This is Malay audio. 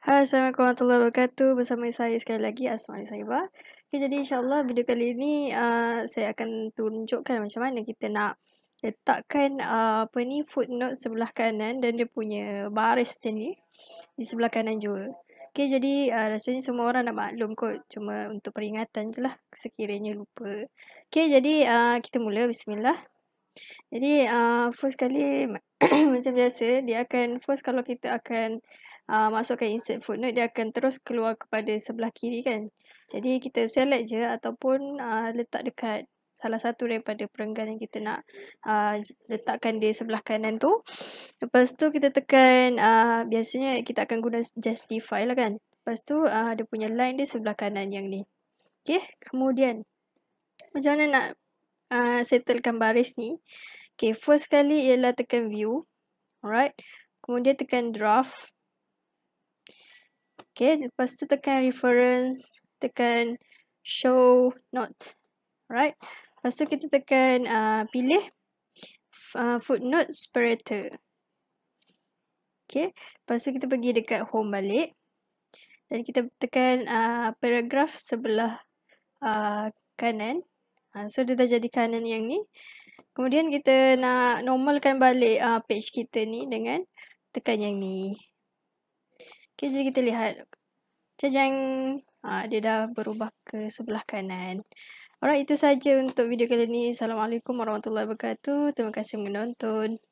Hai, Assalamualaikum warahmatullahi wabarakatuh. Bersama saya sekali lagi, Asmari Saiba. Okay, jadi insyaAllah video kali ini uh, saya akan tunjukkan macam mana kita nak letakkan uh, apa ni footnote sebelah kanan dan dia punya baris dia ni di sebelah kanan juga. Okay, jadi uh, rasanya semua orang nak maklum kot. Cuma untuk peringatan je lah sekiranya lupa. Okay, jadi uh, kita mula. Bismillah. Jadi uh, first kali macam biasa dia akan first kalau kita akan uh, masukkan insert footnote dia akan terus keluar kepada sebelah kiri kan. Jadi kita select je ataupun uh, letak dekat salah satu daripada perenggan yang kita nak uh, letakkan di sebelah kanan tu. Lepas tu kita tekan uh, biasanya kita akan guna justify lah kan. Lepas tu uh, dia punya line di sebelah kanan yang ni. Okay kemudian macam mana nak Ah, settlekan baris ni. Okay, first kali ialah tekan view. Alright. Kemudian tekan draft. Okay, lepas tu tekan reference. Tekan show note. Alright. Lepas tu kita tekan uh, pilih uh, footnote separator. Okay, lepas tu kita pergi dekat home balik. Dan kita tekan uh, paragraph sebelah uh, kanan. Ha, so dia dah jadi kanan yang ni. Kemudian kita nak normalkan balik uh, page kita ni dengan tekan yang ni. Okay, jadi kita lihat. Jajang! Ha, ah, dia dah berubah ke sebelah kanan. Alright, itu saja untuk video kali ni. Assalamualaikum warahmatullahi wabarakatuh. Terima kasih menonton.